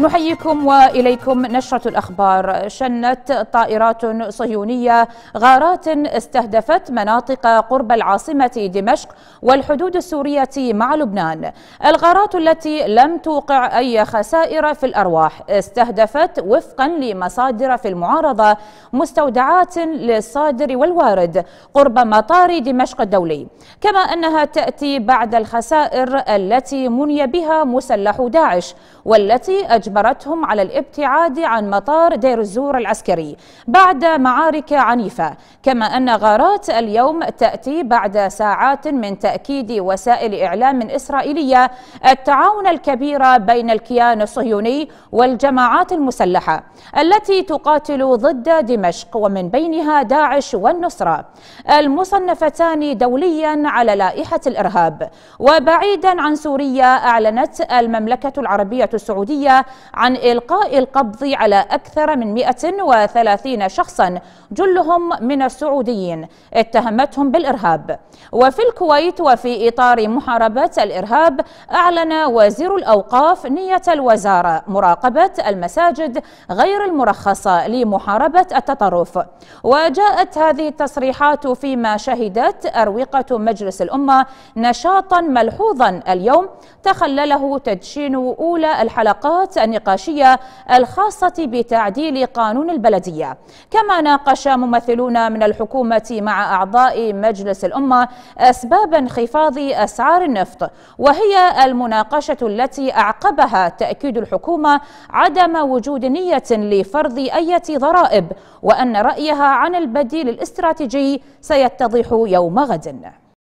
نحييكم واليكم نشره الاخبار شنت طائرات صهيونيه غارات استهدفت مناطق قرب العاصمه دمشق والحدود السوريه مع لبنان الغارات التي لم توقع اي خسائر في الارواح استهدفت وفقا لمصادر في المعارضه مستودعات للصادر والوارد قرب مطار دمشق الدولي كما انها تاتي بعد الخسائر التي مني بها مسلح داعش والتي أجمع أجبرتهم على الابتعاد عن مطار دير الزور العسكري بعد معارك عنيفة كما أن غارات اليوم تأتي بعد ساعات من تأكيد وسائل إعلام إسرائيلية التعاون الكبير بين الكيان الصهيوني والجماعات المسلحة التي تقاتل ضد دمشق ومن بينها داعش والنصرة المصنفتان دوليا على لائحة الإرهاب وبعيدا عن سوريا أعلنت المملكة العربية السعودية عن إلقاء القبض على أكثر من 130 شخصا جلهم من السعوديين اتهمتهم بالإرهاب وفي الكويت وفي إطار محاربة الإرهاب أعلن وزير الأوقاف نية الوزارة مراقبة المساجد غير المرخصة لمحاربة التطرف وجاءت هذه التصريحات فيما شهدت أروقة مجلس الأمة نشاطا ملحوظا اليوم تخلله تدشين أولى الحلقات النقاشية الخاصة بتعديل قانون البلدية كما ناقش ممثلون من الحكومة مع أعضاء مجلس الأمة أسباب انخفاض أسعار النفط وهي المناقشة التي أعقبها تأكيد الحكومة عدم وجود نية لفرض أي ضرائب وأن رأيها عن البديل الاستراتيجي سيتضح يوم غد